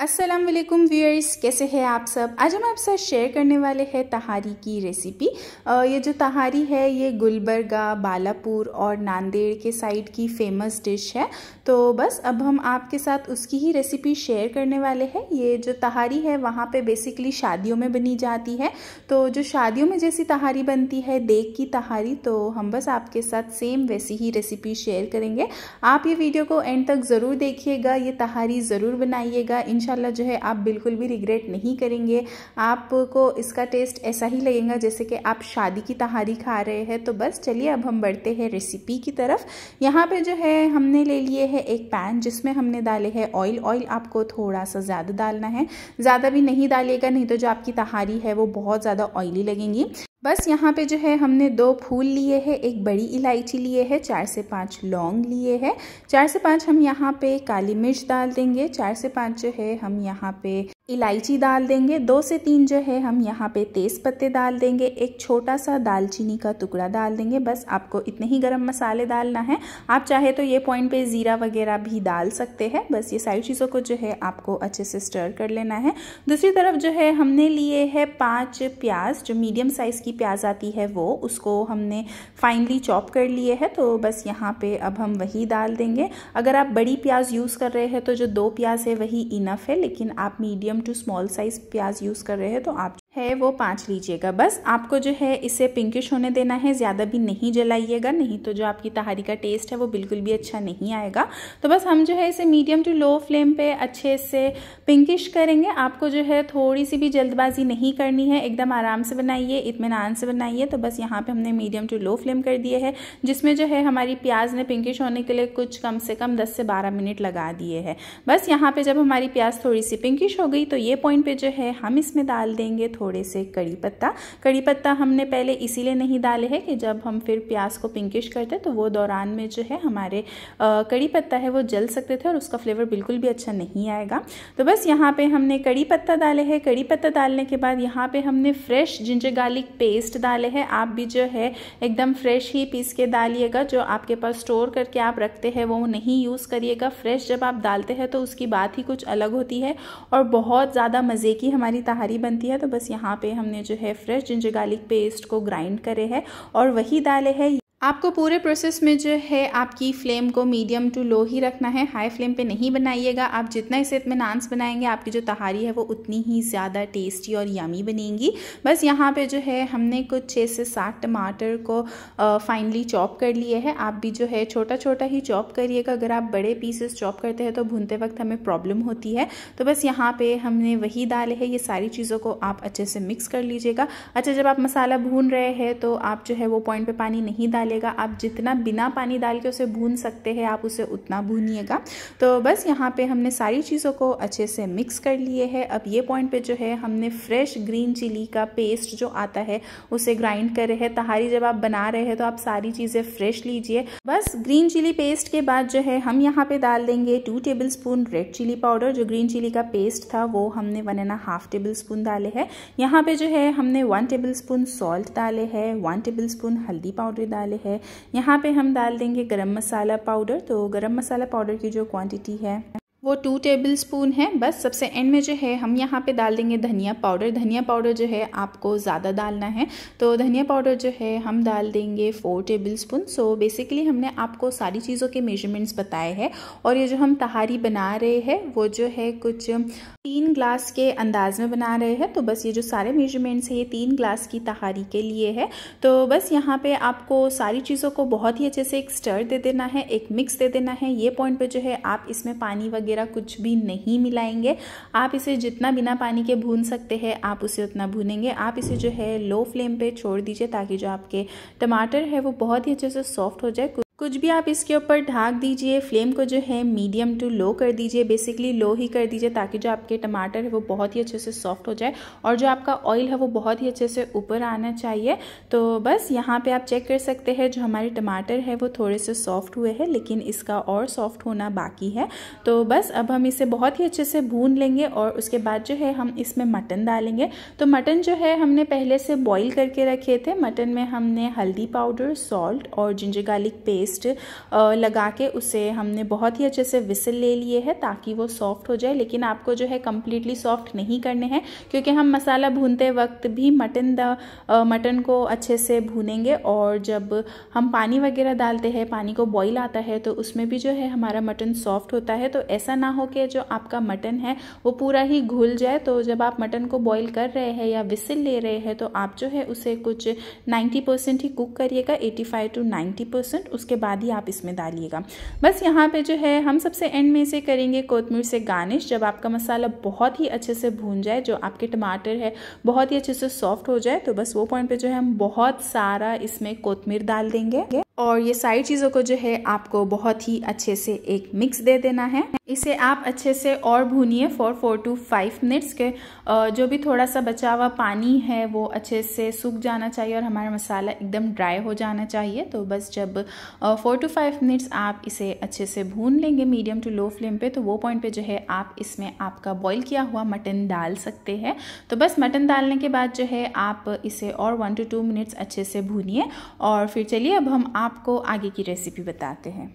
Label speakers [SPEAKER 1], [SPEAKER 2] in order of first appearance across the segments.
[SPEAKER 1] अस्सलाम वालेकुम व्यूअर्स कैसे हैं आप सब आज हम आप साथ शेयर करने वाले हैं तहारी की रेसिपी ये जो तहारी है ये गुलबर्गा बालापुर और नांदेड़ के साइड की फेमस डिश है तो बस अब हम आपके साथ उसकी ही रेसिपी शेयर करने वाले हैं ये जो तहारी है वहाँ पे बेसिकली शादियों में बनी जाती है तो जो शादियों में जैसी तहारी बनती है देख की तहारी तो हम बस आपके साथ सेम वैसी ही रेसिपी शेयर करेंगे आप ये वीडियो को एंड तक ज़रूर देखिएगा ये तहारी ज़रूर बनाइएगा इन जो है आप बिल्कुल भी रिग्रेट नहीं करेंगे आपको इसका टेस्ट ऐसा ही लगेगा जैसे कि आप शादी की तहारी खा रहे हैं तो बस चलिए अब हम बढ़ते हैं रेसिपी की तरफ यहाँ पर जो है हमने ले लिए है है एक पैन जिसमें हमने डाले है ऑयल ऑयल आपको थोड़ा सा ज़्यादा डालना है ज़्यादा भी नहीं डालिएगा नहीं तो जो आपकी तहारी है वो बहुत ज़्यादा ऑयली लगेंगी बस यहाँ पे जो है हमने दो फूल लिए हैं एक बड़ी इलायची लिए है चार से पांच लौंग लिए है चार से पांच हम यहाँ पे काली मिर्च डाल देंगे चार से पांच जो है हम यहाँ पे इलायची डाल देंगे दो से तीन जो है हम यहाँ पे तेज़ पत्ते डाल देंगे एक छोटा सा दालचीनी का टुकड़ा डाल देंगे बस आपको इतने ही गरम मसाले डालना है आप चाहे तो ये पॉइंट पे ज़ीरा वगैरह भी डाल सकते हैं बस ये सारी चीज़ों को जो है आपको अच्छे से स्टर कर लेना है दूसरी तरफ जो है हमने लिए है पाँच प्याज जो मीडियम साइज़ की प्याज आती है वो उसको हमने फाइनली चॉप कर लिए है तो बस यहाँ पर अब हम वही डाल देंगे अगर आप बड़ी प्याज यूज़ कर रहे हैं तो जो दो प्याज है वही इनफ है लेकिन आप medium medium to small size प्याज यूज़ कर रहे हैं तो आप है वो पाँच लीजिएगा बस आपको जो है इसे पिंकिश होने देना है ज़्यादा भी नहीं जलाइएगा नहीं तो जो आपकी तहारी का टेस्ट है वो बिल्कुल भी अच्छा नहीं आएगा तो बस हम जो है इसे मीडियम टू लो फ्लेम पे अच्छे से पिंकिश करेंगे आपको जो है थोड़ी सी भी जल्दबाजी नहीं करनी है एकदम आराम से बनाइए इतमान से बनाइए तो बस यहाँ पर हमने मीडियम टू लो फ्लेम कर दिए है जिसमें जो है हमारी प्याज ने पिंकिश होने के लिए कुछ कम से कम दस से बारह मिनट लगा दिए है बस यहाँ पर जब हमारी प्याज थोड़ी सी पिंकिश हो गई तो ये पॉइंट पर जो है हम इसमें डाल देंगे थोड़े से कड़ी पत्ता कड़ी पत्ता हमने पहले इसीलिए नहीं डाले हैं कि जब हम फिर प्याज को पिंकिश करते हैं तो वो दौरान में जो है हमारे कड़ी पत्ता है वो जल सकते थे और उसका फ्लेवर बिल्कुल भी अच्छा नहीं आएगा तो बस यहाँ पे हमने कड़ी पत्ता डाले हैं कड़ी पत्ता डालने के बाद यहाँ पे हमने फ्रेश जिंजर गार्लिक पेस्ट डाले हैं आप भी जो है एकदम फ्रेश ही पीस के डालिएगा जो आपके पास स्टोर करके आप रखते हैं वो नहीं यूज़ करिएगा फ्रेश जब आप डालते हैं तो उसकी बात ही कुछ अलग होती है और बहुत ज़्यादा मज़े की हमारी तहारी बनती है तो बस यहाँ पे हमने जो है फ्रेश जिंजर गार्लिक पेस्ट को ग्राइंड करे है और वही डाले है आपको पूरे प्रोसेस में जो है आपकी फ्लेम को मीडियम टू लो ही रखना है हाई फ्लेम पे नहीं बनाइएगा आप जितना इसे नान्स बनाएंगे आपकी जो तहारी है वो उतनी ही ज़्यादा टेस्टी और यामी बनेगी बस यहाँ पे जो है हमने कुछ छः से सात टमाटर को फाइनली चॉप कर लिए है आप भी जो है छोटा छोटा ही चॉप करिएगा अगर आप बड़े पीसेस चॉप करते हैं तो भूनते वक्त हमें प्रॉब्लम होती है तो बस यहाँ पर हमने वही डाले हैं ये सारी चीज़ों को आप अच्छे से मिक्स कर लीजिएगा अच्छा जब आप मसाला भून रहे हैं तो आप जो है वो पॉइंट पर पानी नहीं डाल डालेगा आप जितना बिना पानी डाल के उसे भून सकते हैं आप उसे उतना भूनिएगा तो बस यहाँ पे हमने सारी चीज़ों को अच्छे से मिक्स कर लिए है अब ये पॉइंट पे जो है हमने फ्रेश ग्रीन चिली का पेस्ट जो आता है उसे ग्राइंड कर रहे हैं तहारी जब आप बना रहे हैं तो आप सारी चीज़ें फ्रेश लीजिए बस ग्रीन चिली पेस्ट के बाद जो है हम यहाँ पे डाल देंगे two tablespoon red chilli powder जो ग्रीन चिली का पेस्ट था वो हमने one and half tablespoon डाले हैं यहाँ पे जो है हमने वन टेबल स्पून सॉल्ट डाले हैं वन टेबल स्पून हल्दी पाउडर डाले है यहाँ पे हम डाल देंगे गरम मसाला पाउडर तो गरम मसाला पाउडर की जो क्वांटिटी है वो टू टेबल स्पून है बस सबसे एंड में जो है हम यहाँ पे डाल देंगे धनिया पाउडर धनिया पाउडर जो है आपको ज़्यादा डालना है तो धनिया पाउडर जो है हम डाल देंगे four tablespoon so basically हमने आपको सारी चीज़ों के मेजरमेंट्स बताए हैं और ये जो हम तहारी बना रहे हैं वो जो है कुछ तीन ग्लास के अंदाज में बना रहे हैं तो बस ये जो सारे मेजरमेंट्स है ये तीन ग्लास की तहारी के लिए है तो बस यहाँ पर आपको सारी चीज़ों को बहुत ही अच्छे से एक स्टर दे देना है एक मिक्स दे देना है ये पॉइंट पर जो है आप इसमें पानी वगैरह वगैरह कुछ भी नहीं मिलाएंगे आप इसे जितना बिना पानी के भून सकते हैं आप उसे उतना भूनेंगे आप इसे जो है लो फ्लेम पे छोड़ दीजिए ताकि जो आपके टमाटर है वो बहुत ही अच्छे से सॉफ्ट हो जाए कुछ भी आप इसके ऊपर ढाक दीजिए फ्लेम को जो है मीडियम टू लो कर दीजिए बेसिकली लो ही कर दीजिए ताकि जो आपके टमाटर है वो बहुत ही अच्छे से सॉफ्ट हो जाए और जो आपका ऑयल है वो बहुत ही अच्छे से ऊपर आना चाहिए तो बस यहाँ पे आप चेक कर सकते हैं जो हमारे टमाटर है वो थोड़े से सॉफ्ट हुए हैं लेकिन इसका और सॉफ्ट होना बाकी है तो बस अब हम इसे बहुत ही अच्छे से भून लेंगे और उसके बाद जो है हम इसमें मटन डालेंगे तो मटन जो है हमने पहले से बॉयल करके रखे थे मटन में हमने हल्दी पाउडर सॉल्ट और जिंजर गार्लिक पेस्ट पेस्ट लगा के उसे हमने बहुत ही अच्छे से विसल ले लिए है ताकि वो सॉफ्ट हो जाए लेकिन आपको जो है कम्प्लीटली सॉफ्ट नहीं करने हैं क्योंकि हम मसाला भूनते वक्त भी मटन द मटन को अच्छे से भूनेंगे और जब हम पानी वगैरह डालते हैं पानी को बॉईल आता है तो उसमें भी जो है हमारा मटन सॉफ्ट होता है तो ऐसा ना हो कि जो आपका मटन है वो पूरा ही घुल जाए तो जब आप मटन को बॉईल कर रहे हैं या विसिल ले रहे हैं तो आप जो है उसे कुछ 90 परसेंट ही कुक करिएगा 85 टू नाइन्टी परसेंट उसके बाद ही आप इसमें डालिएगा बस यहाँ पे जो है हम सबसे एंड में इसे करेंगे कोतमीर से गार्निश जब आपका मसाला बहुत ही अच्छे से भून जाए जो आपके टमाटर है बहुत ही अच्छे से सॉफ्ट हो जाए तो बस वो पॉइंट पे जो है हम बहुत सारा इसमें कोतमीर डाल देंगे और ये सारी चीज़ों को जो है आपको बहुत ही अच्छे से एक मिक्स दे देना है इसे आप अच्छे से और भूनिए for four to five minutes के जो भी थोड़ा सा बचा हुआ पानी है वो अच्छे से सूख जाना चाहिए और हमारा मसाला एकदम ड्राई हो जाना चाहिए तो बस जब फोर टू फाइव मिनट्स आप इसे अच्छे से भून लेंगे मीडियम टू लो फ्लेम पे तो वो पॉइंट पे जो है आप इसमें आपका बॉईल किया हुआ मटन डाल सकते हैं तो बस मटन डालने के बाद जो है आप इसे और वन टू टू मिनट्स अच्छे से भूनिए और फिर चलिए अब हम आप आपको आगे की रेसिपी बताते हैं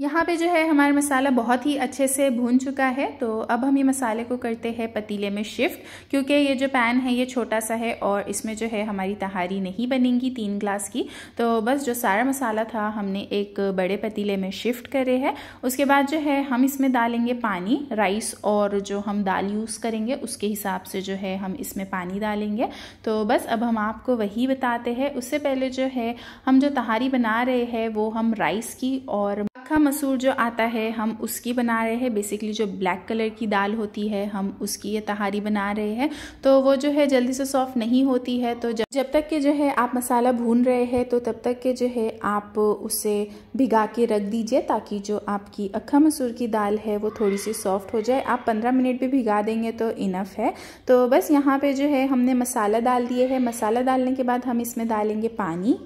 [SPEAKER 1] यहाँ पे जो है हमारा मसाला बहुत ही अच्छे से भून चुका है तो अब हम ये मसाले को करते हैं पतीले में शिफ्ट क्योंकि ये जो पैन है ये छोटा सा है और इसमें जो है हमारी तहारी नहीं बनेगी तीन ग्लास की तो बस जो सारा मसाला था हमने एक बड़े पतीले में शिफ्ट करे है उसके बाद जो है हम इसमें डालेंगे पानी राइस और जो हम दाल यूज़ करेंगे उसके हिसाब से जो है हम इसमें पानी डालेंगे तो बस अब हम आपको वही बताते हैं उससे पहले जो है हम जो तहारी बना रहे हैं वो हम राइस की और मक्खा मसूर जो आता है हम उसकी बना रहे हैं बेसिकली जो ब्लैक कलर की दाल होती है हम उसकी ये तहारी बना रहे हैं तो वो जो है जल्दी से सॉफ्ट नहीं होती है तो जब जब तक के जो है आप मसाला भून रहे हैं तो तब तक के जो है आप उसे भिगा के रख दीजिए ताकि जो आपकी अक्खा मसूर की दाल है वो थोड़ी सी सॉफ्ट हो जाए आप पंद्रह मिनट भी भिगा देंगे तो इनफ है तो बस यहाँ पर जो है हमने मसाला डाल दिए है मसाला डालने के बाद हम इसमें डालेंगे पानी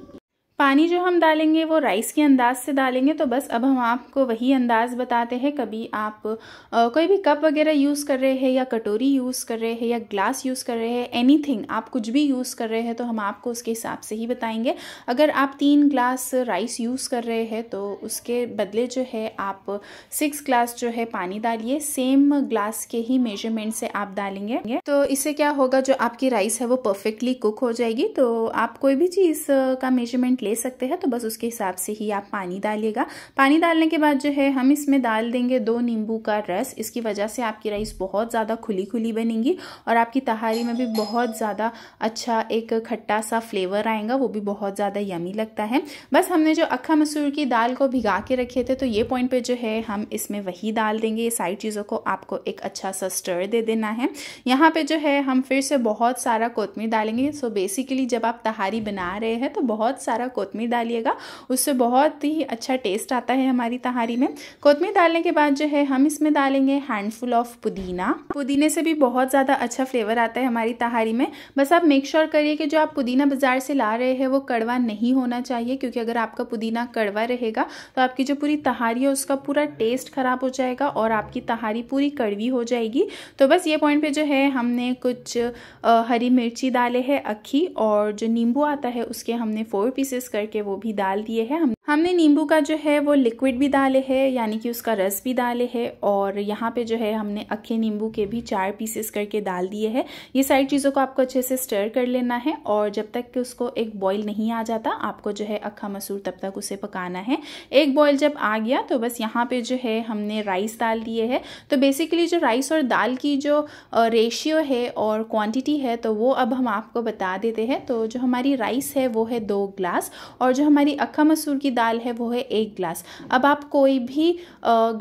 [SPEAKER 1] पानी जो हम डालेंगे वो राइस के अंदाज से डालेंगे तो बस अब हम आपको वही अंदाज बताते हैं कभी आप आ, कोई भी कप वगैरह यूज़ कर रहे हैं या कटोरी यूज़ कर रहे हैं या ग्लास यूज़ कर रहे हैं एनीथिंग आप कुछ भी यूज़ कर रहे हैं तो हम आपको उसके हिसाब से ही बताएंगे अगर आप तीन ग्लास राइस यूज़ कर रहे हैं तो उसके बदले जो है आप सिक्स ग्लास जो है पानी डालिए सेम ग्लास के ही मेजरमेंट से आप डालेंगे तो इससे क्या होगा जो आपकी राइस है वो परफेक्टली कुक हो जाएगी तो आप कोई भी चीज़ का मेजरमेंट ले ले सकते हैं तो बस उसके हिसाब से ही आप पानी डालिएगा पानी डालने के बाद जो है हम इसमें डाल देंगे दो नींबू का रस इसकी वजह से आपकी राइस बहुत ज़्यादा खुली खुली बनेंगी और आपकी तहारी में भी बहुत ज़्यादा अच्छा एक खट्टा सा फ्लेवर आएगा वो भी बहुत ज़्यादा यमी लगता है बस हमने जो अक्खा मसूर की दाल को भिगा के रखे थे तो ये पॉइंट पर जो है हम इसमें वही डाल देंगे ये सारी चीज़ों को आपको एक अच्छा सा स्टर दे देना है यहाँ पर जो है हम फिर से बहुत सारा कोतमीर डालेंगे सो बेसिकली जब आप तहारी बना रहे हैं तो बहुत सारा कोतमीर डालिएगा उससे बहुत ही अच्छा टेस्ट आता है हमारी तहारी में कोतमीर डालने के बाद जो है हम इसमें डालेंगे हैंडफुल ऑफ पुदीना पुदीने से भी बहुत ज़्यादा अच्छा फ्लेवर आता है हमारी तहारी में बस आप मेक श्योर करिए कि जो आप पुदीना बाज़ार से ला रहे हैं वो कड़वा नहीं होना चाहिए क्योंकि अगर आपका पुदीना कड़वा रहेगा तो आपकी जो पूरी तहारी है उसका पूरा टेस्ट ख़राब हो जाएगा और आपकी तहारी पूरी कड़वी हो जाएगी तो बस ये पॉइंट पे जो है हमने कुछ आ, हरी मिर्ची डाले हैं अखी और जो नींबू आता है उसके हमने फोर पीसेस करके वो भी डाल दिए हैं हम हमने नींबू का जो है वो लिक्विड भी डाले है यानी कि उसका रस भी डाले है और यहाँ पे जो है हमने अक्खे नींबू के भी चार पीसेस करके डाल दिए हैं ये सारी चीज़ों को आपको अच्छे से स्टर कर लेना है और जब तक कि उसको एक बॉईल नहीं आ जाता आपको जो है अक्खा मसूर तब तक उसे पकाना है एक बॉईल जब आ गया तो बस यहाँ पर जो है हमने राइस डाल दिए है तो बेसिकली जो राइस और दाल की जो रेशियो है और क्वान्टिटी है तो वो अब हम आपको बता देते हैं तो जो हमारी राइस है वो है दो ग्लास और जो हमारी अक्खा मसूर की दाल है वो है एक ग्लास अब आप कोई भी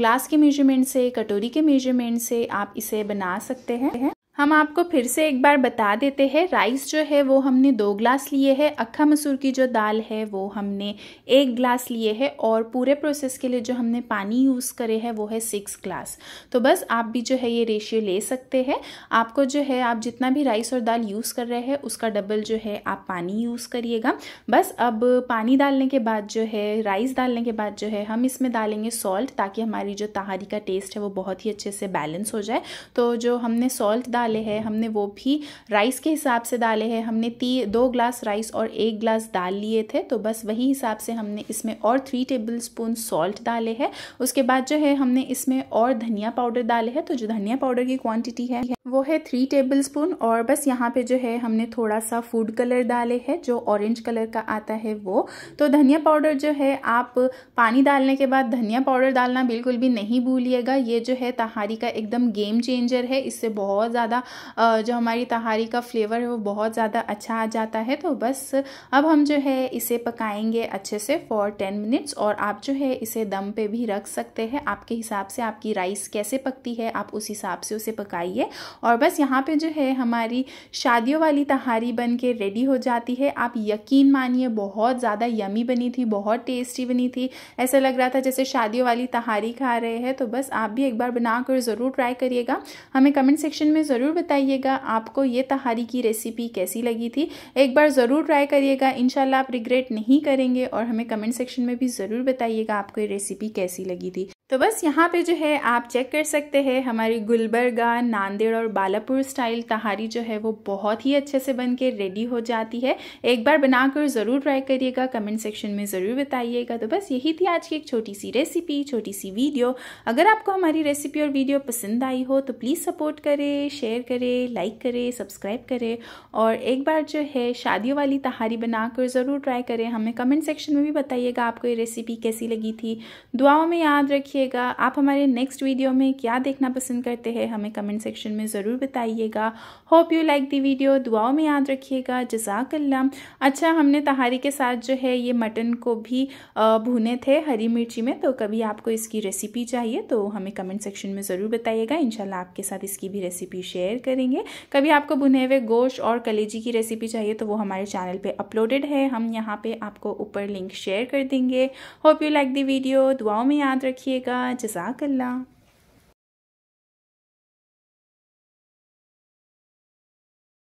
[SPEAKER 1] ग्लास के मेजरमेंट से कटोरी के मेजरमेंट से आप इसे बना सकते हैं हम आपको फिर से एक बार बता देते हैं राइस जो है वो हमने दो ग्लास लिए है अक्खा मसूर की जो दाल है वो हमने एक ग्लास लिए है और पूरे प्रोसेस के लिए जो हमने पानी यूज़ करे है वो है सिक्स ग्लास तो बस आप भी जो है ये रेशियो ले सकते हैं आपको जो है आप जितना भी राइस और दाल यूज़ कर रहे हैं उसका डबल जो है आप पानी यूज़ करिएगा बस अब पानी डालने के बाद जो है राइस डालने के बाद जो है हम इसमें डालेंगे सॉल्ट ताकि हमारी जो तहारी का टेस्ट है वो बहुत ही अच्छे से बैलेंस हो जाए तो जो हमने सॉल्ट डाल डाले हैं हमने वो भी राइस के हिसाब से डाले हैं हमने ती दो ग्लास राइस और एक ग्लास दाल लिए थे तो बस वही हिसाब से हमने इसमें और थ्री टेबल स्पून सॉल्ट डाले हैं उसके बाद जो है हमने इसमें और धनिया पाउडर डाले हैं तो जो धनिया पाउडर की क्वान्टिटी है वो है थ्री टेबल स्पून और बस यहाँ पे जो है हमने थोड़ा सा फूड कलर डाले है जो ऑरेंज कलर का आता है वो तो धनिया पाउडर जो है आप पानी डालने के बाद धनिया पाउडर डालना बिल्कुल भी नहीं भूलिएगा ये जो है तहारी का एकदम गेम चेंजर है इससे बहुत ज़्यादा ज़्यादा जो हमारी तहारी का फ्लेवर है वो बहुत ज़्यादा अच्छा आ जाता है तो बस अब हम जो है इसे पकाएंगे अच्छे से फॉर टेन मिनट्स और आप जो है इसे दम पे भी रख सकते हैं आपके हिसाब से आपकी राइस कैसे पकती है आप उस हिसाब से उसे पकाइए और बस यहाँ पर जो है हमारी शादियों वाली तहारी बन के रेडी हो जाती है आप यकीन मानिए बहुत ज़्यादा यमी बनी थी बहुत टेस्टी बनी थी ऐसा लग रहा था जैसे शादियों वाली तहारी खा रहे हैं तो बस आप भी एक बार बनाकर ज़रूर ट्राई करिएगा हमें कमेंट सेक्शन में ज़रूर ज़रूर बताइएगा आपको ये तहारी की रेसिपी कैसी लगी थी एक बार ज़रूर ट्राई करिएगा इन आप रिग्रेट नहीं करेंगे और हमें कमेंट सेक्शन में भी ज़रूर बताइएगा आपको ये रेसिपी कैसी लगी थी तो बस यहाँ पे जो है आप चेक कर सकते हैं हमारी गुलबर्गा नांदेड़ और बालापुर स्टाइल तहारी जो है वो बहुत ही अच्छे से बन के रेडी हो जाती है एक बार बनाकर ज़रूर ट्राई करिएगा कमेंट सेक्शन में ज़रूर बताइएगा तो बस यही थी आज की एक छोटी सी रेसिपी छोटी सी वीडियो अगर आपको हमारी रेसिपी और वीडियो पसंद आई हो तो प्लीज़ सपोर्ट करें शेयर करें लाइक करें सब्सक्राइब करें और एक बार जो है शादियों वाली तहारी बनाकर ज़रूर ट्राई करें हमें कमेंट सेक्शन में भी बताइएगा आपको ये रेसिपी कैसी लगी थी दुआओं में याद रखिए रखिएगा आप हमारे नेक्स्ट वीडियो में क्या देखना पसंद करते हैं हमें कमेंट सेक्शन में ज़रूर बताइएगा hope you like the video दुआओं में याद रखिएगा जजाकल्ला अच्छा हमने तहारी के साथ जो है ये मटन को भी भुने थे हरी मिर्ची में तो कभी आपको इसकी रेसिपी चाहिए तो हमें कमेंट सेक्शन में ज़रूर बताइएगा इनशाला आपके साथ इसकी भी रेसिपी शेयर करेंगे कभी आपको भुने हुए गोश्त और कलेजी की रेसिपी चाहिए तो वो हमारे चैनल पर अपलोडेड है हम यहाँ पे आपको ऊपर लिंक शेयर कर देंगे hope you like the video दुआओं में याद रखिएगा الحلقة جزاك الله